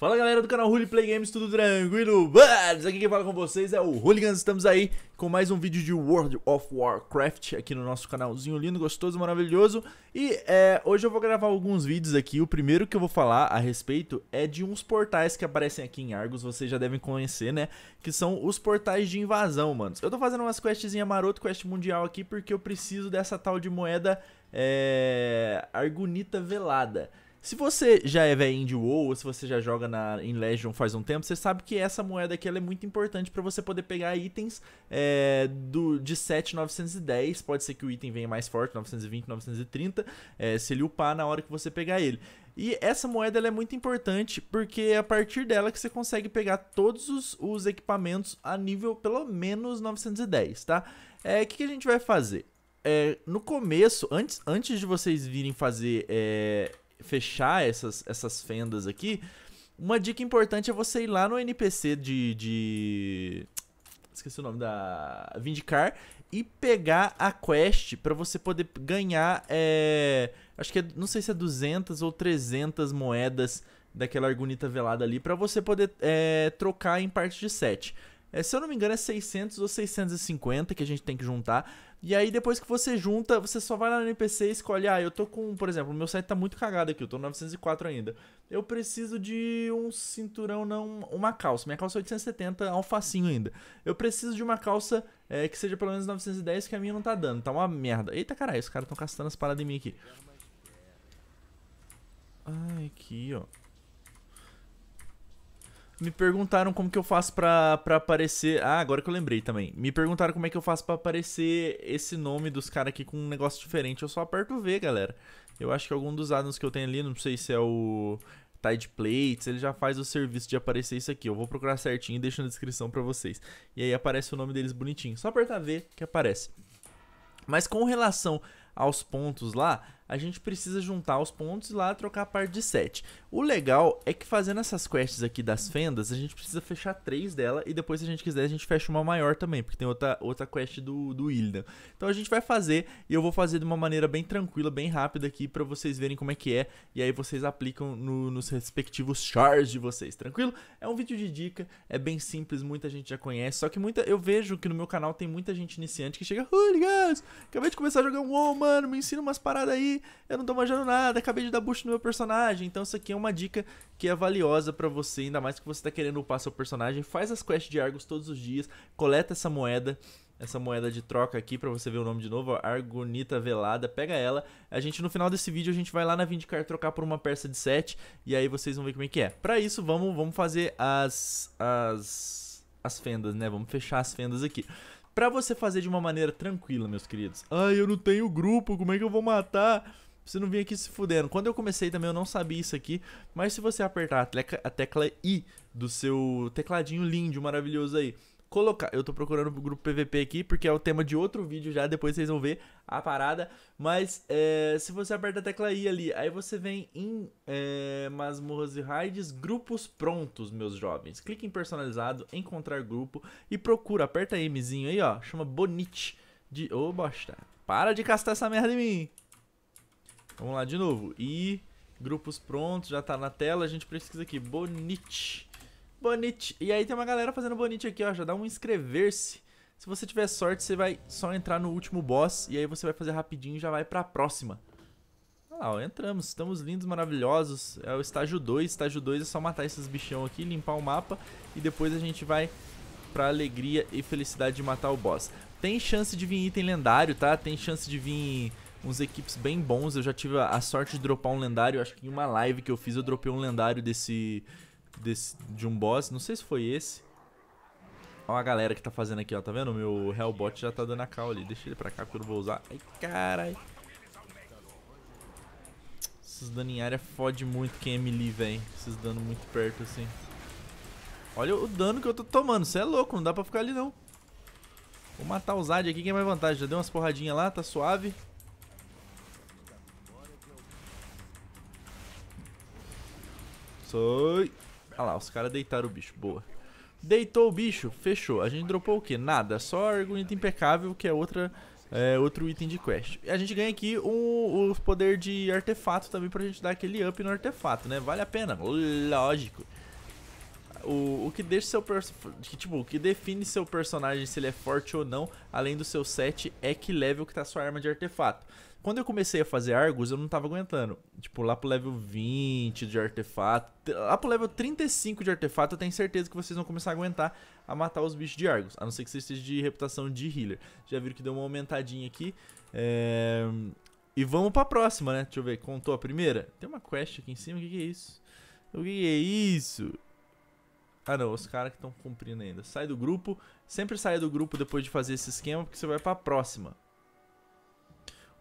Fala galera do canal Hooli Play Games, tudo tranquilo? Bugs! Aqui quem fala com vocês é o Hooligans, estamos aí com mais um vídeo de World of Warcraft aqui no nosso canalzinho lindo, gostoso, maravilhoso E é, hoje eu vou gravar alguns vídeos aqui, o primeiro que eu vou falar a respeito é de uns portais que aparecem aqui em Argos, vocês já devem conhecer, né? Que são os portais de invasão, mano Eu tô fazendo umas questzinhas maroto, quest mundial aqui, porque eu preciso dessa tal de moeda é, Velada se você já é velho de WoW, ou se você já joga na, em Legion faz um tempo, você sabe que essa moeda aqui é muito importante para você poder pegar itens é, do, de 7, 910. Pode ser que o item venha mais forte, 920, 930, é, se ele upar na hora que você pegar ele. E essa moeda é muito importante porque é a partir dela que você consegue pegar todos os, os equipamentos a nível pelo menos 910, tá? Eh, o é, que, que a gente vai fazer? É, no começo, antes, antes de vocês virem fazer é, fechar essas, essas fendas aqui, uma dica importante é você ir lá no NPC de. de... Esqueci o nome da. Vindicar. E pegar a quest para você poder ganhar. É... Acho que é, não sei se é 200 ou 300 moedas daquela argunita velada ali. para você poder é, trocar em parte de 7. É, se eu não me engano, é 600 ou 650 que a gente tem que juntar. E aí, depois que você junta, você só vai lá no NPC e escolhe. Ah, eu tô com, por exemplo, meu site tá muito cagado aqui, eu tô 904 ainda. Eu preciso de um cinturão, não. Uma calça. Minha calça é 870, alfacinho ainda. Eu preciso de uma calça é, que seja pelo menos 910, que a minha não tá dando. Tá uma merda. Eita caralho, os caras tão castando as paradas em mim aqui. Ah, aqui, ó. Me perguntaram como que eu faço pra, pra aparecer. Ah, agora que eu lembrei também. Me perguntaram como é que eu faço pra aparecer esse nome dos caras aqui com um negócio diferente. Eu só aperto V, galera. Eu acho que algum dos addons que eu tenho ali, não sei se é o Tide Plates, ele já faz o serviço de aparecer isso aqui. Eu vou procurar certinho e deixo na descrição pra vocês. E aí aparece o nome deles bonitinho. Só apertar V que aparece. Mas com relação aos pontos lá, a gente precisa juntar os pontos e lá trocar a parte de 7. O legal é que fazendo essas quests aqui das fendas, a gente precisa fechar três dela e depois, se a gente quiser, a gente fecha uma maior também, porque tem outra, outra quest do, do Illidan. Então a gente vai fazer e eu vou fazer de uma maneira bem tranquila, bem rápida aqui para vocês verem como é que é e aí vocês aplicam no, nos respectivos chars de vocês, tranquilo? É um vídeo de dica, é bem simples, muita gente já conhece, só que muita eu vejo que no meu canal tem muita gente iniciante que chega, Hooligans, acabei de começar a jogar um WoW, mano, me ensina umas paradas aí, eu não tô manjando nada, acabei de dar boost no meu personagem. Então isso aqui é uma dica que é valiosa para você, ainda mais que você tá querendo upar seu personagem. Faz as quests de Argos todos os dias, coleta essa moeda essa moeda de troca aqui para você ver o nome de novo, ó, Argonita Velada, pega ela. A gente no final desse vídeo a gente vai lá na Vindicar trocar por uma peça de 7 e aí vocês vão ver como é que é. Para isso, vamos vamos fazer as as as fendas, né? Vamos fechar as fendas aqui. Pra você fazer de uma maneira tranquila, meus queridos. Ah, eu não tenho grupo, como é que eu vou matar? Você não vem aqui se fudendo. Quando eu comecei também eu não sabia isso aqui, mas se você apertar a tecla, a tecla I do seu tecladinho lindo, maravilhoso aí, colocar. Eu tô procurando o grupo PVP aqui, porque é o tema de outro vídeo já, depois vocês vão ver a parada. Mas é, se você aperta a tecla I ali, aí você vem em é, masmorras e raids, grupos prontos, meus jovens. Clique em personalizado, encontrar grupo e procura, aperta Mzinho aí, ó, chama Bonite. De... Ô, oh, bosta, para de castar essa merda em mim. Vamos lá de novo. E grupos prontos, já tá na tela, a gente precisa aqui, Bonite. Bonite. E aí tem uma galera fazendo bonite aqui, ó. Já dá um inscrever-se. Se você tiver sorte, você vai só entrar no último boss. E aí você vai fazer rapidinho e já vai pra próxima. Ah, ó, entramos. Estamos lindos, maravilhosos. É o estágio 2. Estágio 2 é só matar esses bichão aqui, limpar o mapa. E depois a gente vai pra alegria e felicidade de matar o boss. Tem chance de vir item lendário, tá? Tem chance de vir uns equipes bem bons. Eu já tive a sorte de dropar um lendário. Acho que em uma live que eu fiz, eu dropei um lendário desse desse, de um boss. Não sei se foi esse. Olha a galera que tá fazendo aqui, ó. Tá vendo? Meu Hellbot já tá dando a call ali. Deixa ele pra cá que eu não vou usar. Ai, carai. Esses dano em área fode muito quem é melee, véi. Esses dano muito perto, assim. Olha o dano que eu tô tomando. Você é louco, não dá pra ficar ali, não. Vou matar o Zad aqui, que é mais vantagem. Já deu umas porradinhas lá, tá suave. Sai. Ah lá, os caras deitaram o bicho, boa. Deitou o bicho, fechou. A gente dropou o quê? Nada, só item impecável, que é outra é, outro item de quest. E a gente ganha aqui o, o poder de artefato também pra gente dar aquele up no artefato, né? Vale a pena, lógico o, o que deixa seu que, tipo, o que define seu personagem se ele é forte ou não, além do seu set, é que level que tá sua arma de artefato. Quando eu comecei a fazer Argus, eu não tava aguentando. Tipo, lá pro level 20 de artefato. Lá pro level 35 de artefato, eu tenho certeza que vocês vão começar a aguentar a matar os bichos de Argus. A não ser que vocês estejam de reputação de healer. Já viram que deu uma aumentadinha aqui. É... E vamos pra próxima, né? Deixa eu ver. Contou a primeira? Tem uma quest aqui em cima. O que, que é isso? O que, que é isso? Ah não, os caras que estão cumprindo ainda. Sai do grupo. Sempre sai do grupo depois de fazer esse esquema, porque você vai pra próxima.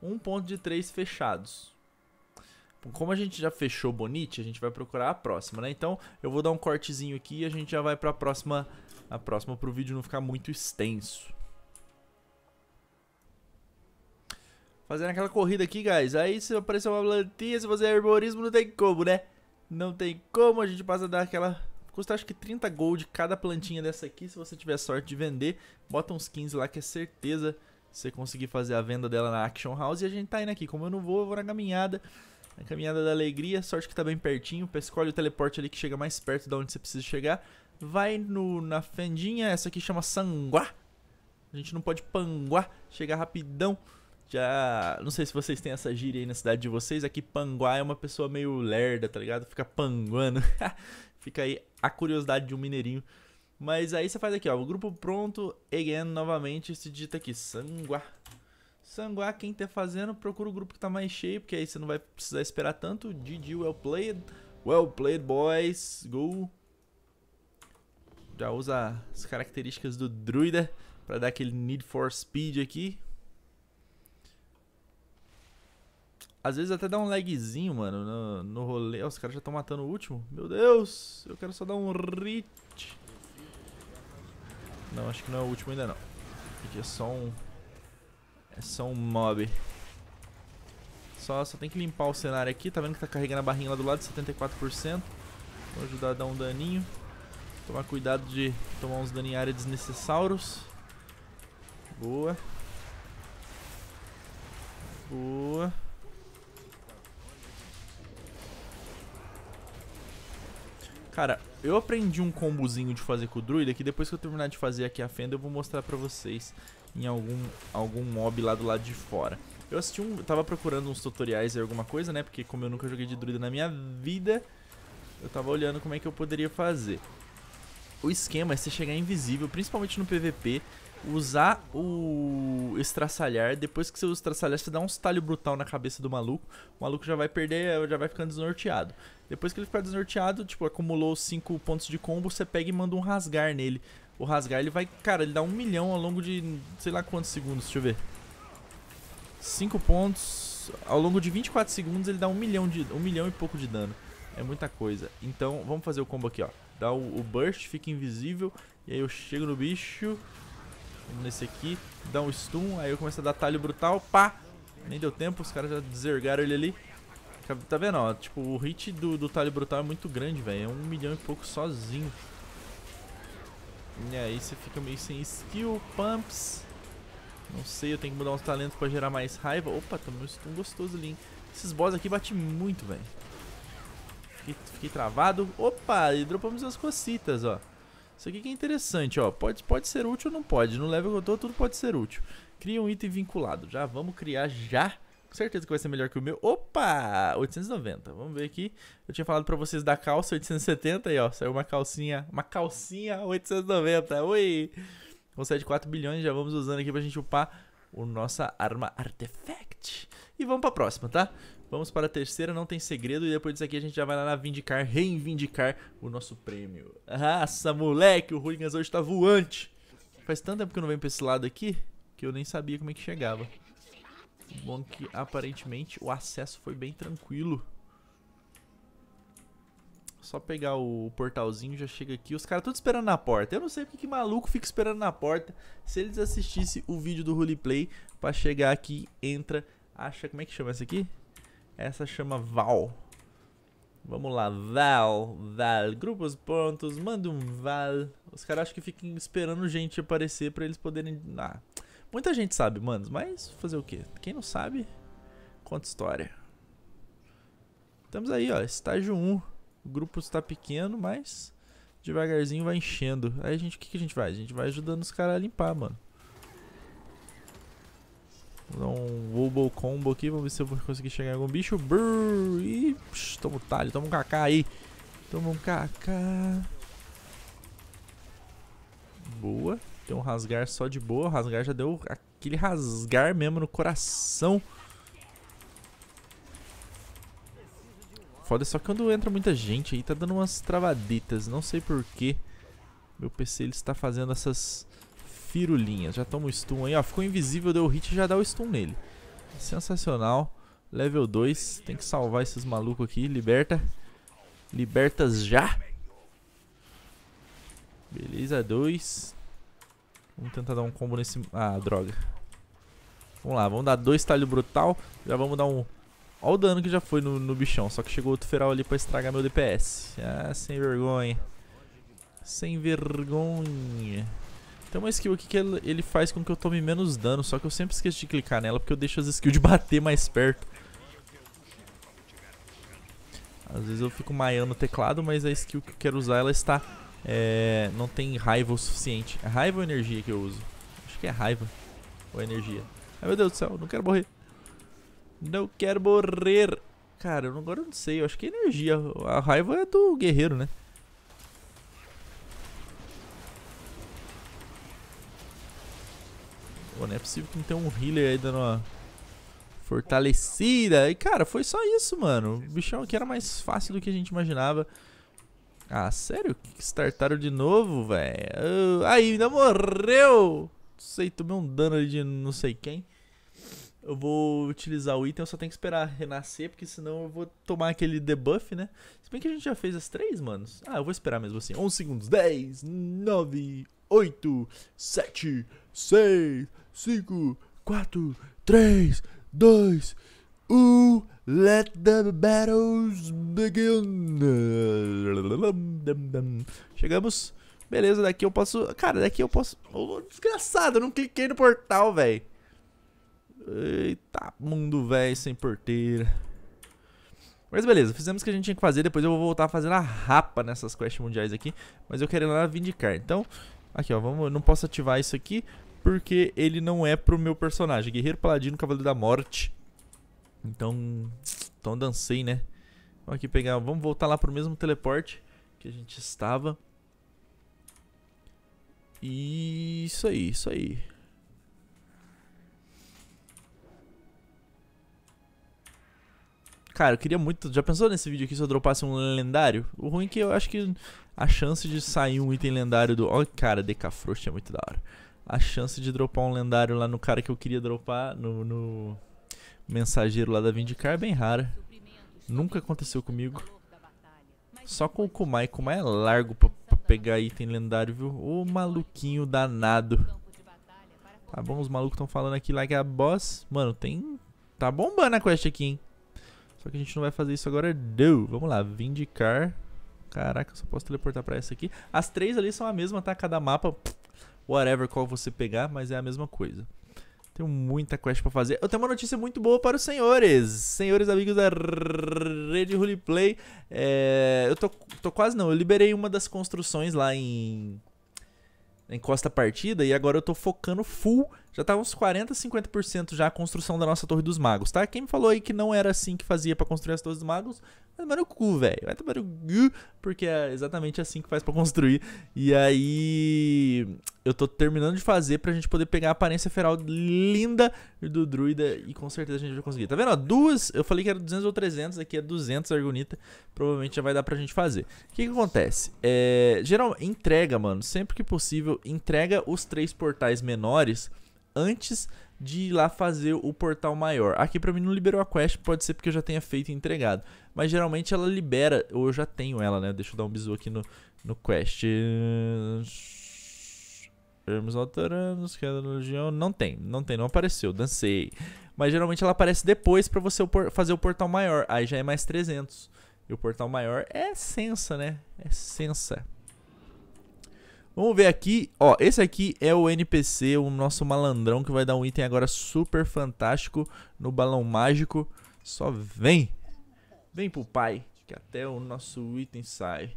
Um ponto de três fechados. Como a gente já fechou Bonite, a gente vai procurar a próxima, né? Então, eu vou dar um cortezinho aqui e a gente já vai pra próxima, a próxima pro vídeo não ficar muito extenso. Fazendo aquela corrida aqui, guys. Aí se aparecer uma plantinha, se fazer herborismo, não tem como, né? Não tem como, a gente passa a dar aquela Custa acho que 30 gold cada plantinha dessa aqui. Se você tiver sorte de vender, bota uns 15 lá que é certeza você conseguir fazer a venda dela na Action House. E a gente tá indo aqui. Como eu não vou, eu vou na caminhada. Na caminhada da alegria. Sorte que tá bem pertinho. Escolhe o teleporte ali que chega mais perto da onde você precisa chegar. Vai no, na fendinha. Essa aqui chama Sanguá. A gente não pode panguá. Chegar rapidão. Já. Não sei se vocês têm essa gíria aí na cidade de vocês. Aqui, panguá é uma pessoa meio lerda, tá ligado? Fica panguando. Fica aí a curiosidade de um mineirinho. Mas aí você faz aqui, ó. O grupo pronto, again, novamente, se digita aqui, Sanguá. Sanguá, quem tá fazendo, procura o grupo que tá mais cheio, porque aí você não vai precisar esperar tanto. GG, well played. Well played, boys. Go. Já usa as características do druida para dar aquele need for speed aqui. Às vezes até dá um lagzinho, mano, no, no rolê os caras já estão matando o último. Meu Deus, eu quero só dar um rit. Não, acho que não é o último ainda não. Aqui é só um... É só um mob. Só, só tem que limpar o cenário aqui. Tá vendo que tá carregando a barrinha lá do lado, 74%. Vou ajudar a dar um daninho. Tomar cuidado de tomar uns daninhos área desnecessários. Boa. Boa. Cara, eu aprendi um combozinho de fazer com o druida que depois que eu terminar de fazer aqui a fenda eu vou mostrar pra vocês em algum, algum mob lá do lado de fora. Eu assisti um, tava procurando uns tutoriais e alguma coisa, né, porque como eu nunca joguei de druida na minha vida, eu tava olhando como é que eu poderia fazer. O esquema é você chegar invisível, principalmente no PVP, usar o estraçalhar, depois que você usa o estraçalhar, você dá um estalho brutal na cabeça do maluco, o maluco já vai perder, já vai ficando desnorteado. Depois que ele ficar desnorteado, tipo, acumulou 5 pontos de combo, você pega e manda um rasgar nele. O rasgar, ele vai, cara, ele dá um milhão ao longo de, sei lá quantos segundos, deixa eu ver. 5 pontos, ao longo de 24 segundos ele dá um milhão, de, um milhão e pouco de dano. É muita coisa. Então, vamos fazer o combo aqui, ó. Dá o, o burst, fica invisível, e aí eu chego no bicho, vamos nesse aqui, dá um stun, aí eu começo a dar talho brutal, pá! Nem deu tempo, os caras já desergaram ele ali. Tá vendo, ó? Tipo, o hit do, do talho brutal é muito grande, velho. É um milhão e pouco sozinho. E aí você fica meio sem skill, pumps. Não sei, eu tenho que mudar uns talentos pra gerar mais raiva. Opa, tá um stun gostoso ali, hein? Esses boss aqui batem muito, velho. Fiquei, fiquei, travado. Opa, e dropamos as cocitas, ó. Isso aqui que é interessante, ó. Pode, pode ser útil ou não pode. No level que eu tô, tudo pode ser útil. Cria um item vinculado. Já vamos criar já. Com certeza que vai ser melhor que o meu. Opa! 890. Vamos ver aqui. Eu tinha falado para vocês da calça 870 e ó, saiu uma calcinha, uma calcinha 890. Oi! Com 7,4 bilhões, já vamos usando aqui pra gente upar o nossa arma Artefact. E vamos pra próxima, tá? Vamos para a terceira, não tem segredo. E depois disso aqui a gente já vai lá na Vindicar, reivindicar o nosso prêmio. Nossa, moleque, o Hooligans hoje tá voante. Faz tanto tempo que eu não venho pra esse lado aqui que eu nem sabia como é que chegava. Bom que aparentemente o acesso foi bem tranquilo. Só pegar o portalzinho, já chega aqui. Os caras tudo esperando na porta. Eu não sei porque que maluco fica esperando na porta. Se eles assistissem o vídeo do Roleplay pra chegar aqui, entra, acha... Como é que chama essa aqui? Essa chama Val. Vamos lá, Val, Val, grupos pontos, manda um Val. Os caras acham que ficam esperando gente aparecer pra eles poderem... Ah, Muita gente sabe, mano, mas fazer o quê? Quem não sabe, conta história. Estamos aí, ó, estágio 1. O grupo está pequeno, mas devagarzinho vai enchendo. Aí a gente, o que, que a gente vai? A gente vai ajudando os caras a limpar, mano. Vou dar um Wobble Combo aqui, vamos ver se eu vou conseguir chegar em algum bicho. Brrr, e, psh, toma o talho, toma um cacá aí. Toma um cacá. Boa tem um rasgar só de boa. Rasgar já deu aquele rasgar mesmo no coração. Foda só quando entra muita gente aí, tá dando umas travaditas. Não sei porquê. Meu PC ele está fazendo essas firulinhas. Já toma o stun aí, ó. Ficou invisível, deu o hit e já dá o stun nele. Sensacional. Level 2. Tem que salvar esses malucos aqui. Liberta. Libertas já. Beleza, 2. Vamos tentar dar um combo nesse... Ah, droga. Vamos lá, vamos dar dois talho brutal. Já vamos dar um... Olha o dano que já foi no, no bichão. Só que chegou outro feral ali pra estragar meu DPS. Ah, sem vergonha. Sem vergonha. Tem uma skill aqui que ele faz com que eu tome menos dano. Só que eu sempre esqueço de clicar nela porque eu deixo as skills de bater mais perto. Às vezes eu fico maiando o teclado, mas a skill que eu quero usar ela está é, não tem raiva o suficiente. É raiva ou energia que eu uso? Acho que é raiva ou energia. Ai meu Deus do céu, não quero morrer. Não quero morrer. Cara, agora eu não sei, eu acho que é energia. A raiva é do guerreiro, né? Pô, não é possível que não tenha um healer aí dando uma fortalecida. E, cara, foi só isso, mano. O bichão aqui era mais fácil do que a gente imaginava. Ah, sério? Startaram de novo, velho? Uh, aí, ainda morreu! Não sei, tomei um dano ali de não sei quem. Eu vou utilizar o item, eu só tenho que esperar renascer, porque senão eu vou tomar aquele debuff, né? Se bem que a gente já fez as três, manos. Ah, eu vou esperar mesmo assim. 11 segundos. 10, 9, 8, 7, 6, 5, 4, 3, 2, 1. Ooh, let the battles begin. Chegamos. Beleza, daqui eu posso... Cara, daqui eu posso... Oh, desgraçado, eu não cliquei no portal, velho. Eita, mundo velho sem porteira. Mas beleza, fizemos o que a gente tinha que fazer. Depois eu vou voltar a fazer a rapa nessas quests mundiais aqui. Mas eu quero ir lá vindicar. Então, aqui ó, vamos, eu não posso ativar isso aqui. Porque ele não é pro meu personagem. Guerreiro Paladino, Cavaleiro da Morte. Então, então dancei, né? Vamos aqui pegar, vamos voltar lá pro mesmo teleporte que a gente estava. E isso aí, isso aí. Cara, eu queria muito... Já pensou nesse vídeo aqui se eu dropasse um lendário? O ruim é que eu acho que a chance de sair um item lendário do... Olha, cara, Decafrost é muito da hora. A chance de dropar um lendário lá no cara que eu queria dropar, no... no mensageiro lá da Vindicar é bem rara. Nunca aconteceu comigo. Só com o Kumai. Kumai é largo pra, pra pegar item lendário, viu? Ô maluquinho danado. Tá bom, os malucos estão falando aqui lá que é a boss... Mano, tem... Tá bombando a quest aqui, hein? Só que a gente não vai fazer isso agora, deu. Vamos lá, Vindicar. Caraca, eu só posso teleportar pra essa aqui. As três ali são a mesma, tá? Cada mapa, whatever qual você pegar, mas é a mesma coisa. Tenho muita quest para fazer. Eu tenho uma notícia muito boa para os senhores. Senhores amigos da rede Roleplay. É, eu tô, tô quase não. Eu liberei uma das construções lá em, em Costa Partida e agora eu tô focando full já tá uns 40, 50% já a construção da nossa Torre dos Magos, tá? Quem me falou aí que não era assim que fazia para construir as Torres dos Magos, vai tomar no cu, velho. Vai tomar no cu, porque é exatamente assim que faz para construir. E aí eu tô terminando de fazer pra gente poder pegar a aparência feral linda do druida e com certeza a gente vai conseguir. Tá vendo? Ó, duas, eu falei que era 200 ou 300, aqui é 200 Argonita, provavelmente já vai dar pra gente fazer. O que que acontece? É, geral, entrega, mano, sempre que possível, entrega os três portais menores antes de ir lá fazer o portal maior. Aqui para mim não liberou a quest, pode ser porque eu já tenha feito e entregado. Mas geralmente ela libera, ou eu já tenho ela, né? Deixa eu dar um bisu aqui no, no quest. Hermes Alteranos, Queda da Legião. Não tem, não tem, não apareceu, dancei. Mas geralmente ela aparece depois para você fazer o portal maior. Aí já é mais 300. E o portal maior é sensa, né? É sensa. Vamos ver aqui, ó, esse aqui é o NPC, o nosso malandrão que vai dar um item agora super fantástico no balão mágico. Só vem, vem pro pai, que até o nosso item sai.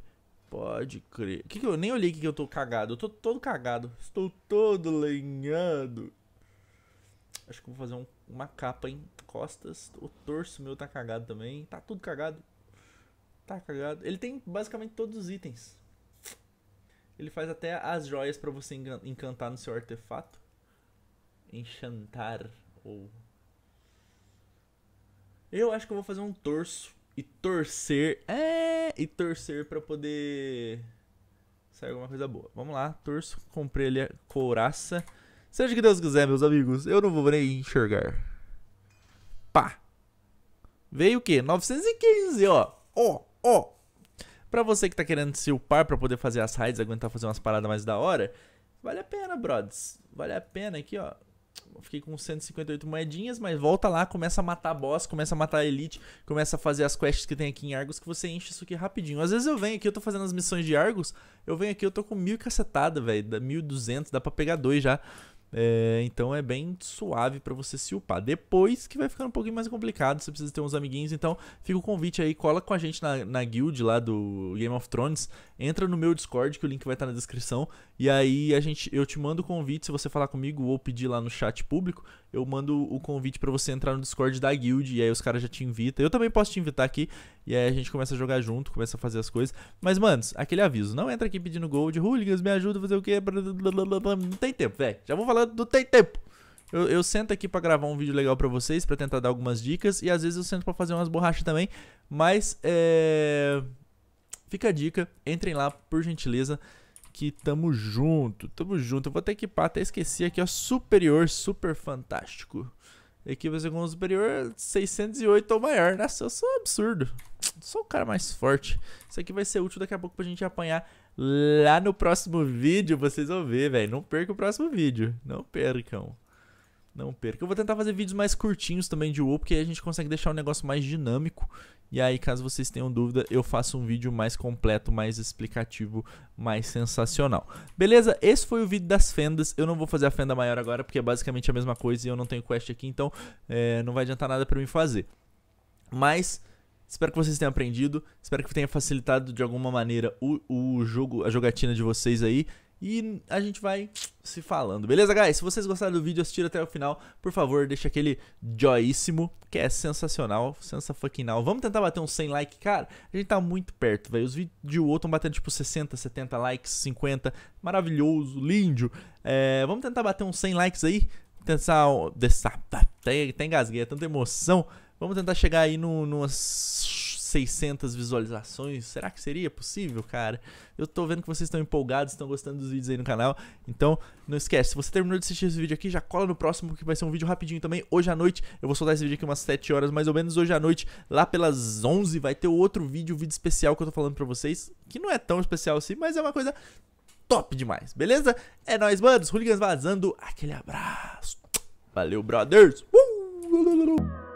Pode crer. Que que eu nem olhei que, que eu tô cagado. Eu tô todo cagado. Estou todo lenhado. Acho que vou fazer um, uma capa em costas. O torso meu tá cagado também. Tá tudo cagado. Tá cagado. Ele tem basicamente todos os itens. Ele faz até as joias para você encantar no seu artefato. Enchantar ou Eu acho que eu vou fazer um torso e torcer, é, e torcer para poder sair alguma coisa boa. Vamos lá, torço, comprei ele couraça. Seja o que Deus quiser, meus amigos, eu não vou nem enxergar. Pá. Veio o quê? 915, ó. Ó, ó, Pra você que tá querendo se upar pra poder fazer as raids, aguentar fazer umas paradas mais da hora, vale a pena, brothers. Vale a pena aqui, ó. Fiquei com 158 moedinhas, mas volta lá, começa a matar boss, começa a matar elite, começa a fazer as quests que tem aqui em Argos, que você enche isso aqui rapidinho. Às vezes eu venho aqui, eu tô fazendo as missões de Argos, eu venho aqui, eu tô com mil cacetada, velho, 1200, dá pra pegar dois já. É, então é bem suave para você se upar. Depois que vai ficar um pouquinho mais complicado, você precisa ter uns amiguinhos. Então fica o convite aí, cola com a gente na, na guild lá do Game of Thrones entra no meu Discord, que o link vai estar tá na descrição, e aí a gente, eu te mando o convite, se você falar comigo ou pedir lá no chat público, eu mando o convite para você entrar no Discord da guild, e aí os caras já te invitam. Eu também posso te invitar aqui, e aí a gente começa a jogar junto, começa a fazer as coisas. Mas, manos, aquele aviso, não entra aqui pedindo gold, hooligans, me ajuda a fazer o quê? Não tem tempo, velho. Já vou falando, do tem tempo. Eu, eu, sento aqui para gravar um vídeo legal para vocês, para tentar dar algumas dicas e às vezes eu sento para fazer umas borrachas também. Mas é... Fica a dica, entrem lá por gentileza que tamo junto, tamo junto. Eu vou até equipar, até esqueci aqui, ó, superior, super fantástico. Equipa-se superior 608 ou maior. né? eu sou um absurdo. Sou o cara mais forte. Isso aqui vai ser útil daqui a pouco pra gente apanhar lá no próximo vídeo. Vocês vão ver, velho. Não perca o próximo vídeo. Não percam. Não perca. Eu vou tentar fazer vídeos mais curtinhos também de WoW, porque aí a gente consegue deixar o negócio mais dinâmico e aí, caso vocês tenham dúvida, eu faço um vídeo mais completo, mais explicativo, mais sensacional. Beleza? Esse foi o vídeo das fendas. Eu não vou fazer a fenda maior agora, porque é basicamente a mesma coisa e eu não tenho quest aqui, então é, não vai adiantar nada para mim fazer. Mas... Espero que vocês tenham aprendido, espero que tenha facilitado de alguma maneira o, o jogo, a jogatina de vocês aí. E a gente vai se falando. Beleza, guys? Se vocês gostaram do vídeo, assistiram até o final, por favor, deixa aquele joíssimo, que é sensacional, sensa fucking now. Vamos tentar bater uns 100 likes, cara? A gente tá muito perto, velho. Os vídeos de outro estão batendo tipo 60, 70 likes, 50. Maravilhoso, lindo. É, vamos tentar bater uns 100 likes aí. Tentar... Tá, tem Até engasguei, é tanta emoção. Vamos tentar chegar aí no, no 600 visualizações. Será que seria possível, cara? Eu tô vendo que vocês estão empolgados, estão gostando dos vídeos aí no canal. Então, não esquece, se você terminou de assistir esse vídeo aqui, já cola no próximo que vai ser um vídeo rapidinho também. Hoje à noite, eu vou soltar esse vídeo aqui umas 7 horas mais ou menos. Hoje à noite, lá pelas 11, vai ter outro vídeo, vídeo especial que eu tô falando pra vocês. Que não é tão especial assim, mas é uma coisa top demais, beleza? É nóis, manos. Hooligans vazando. Aquele abraço. Valeu, brothers. Uh!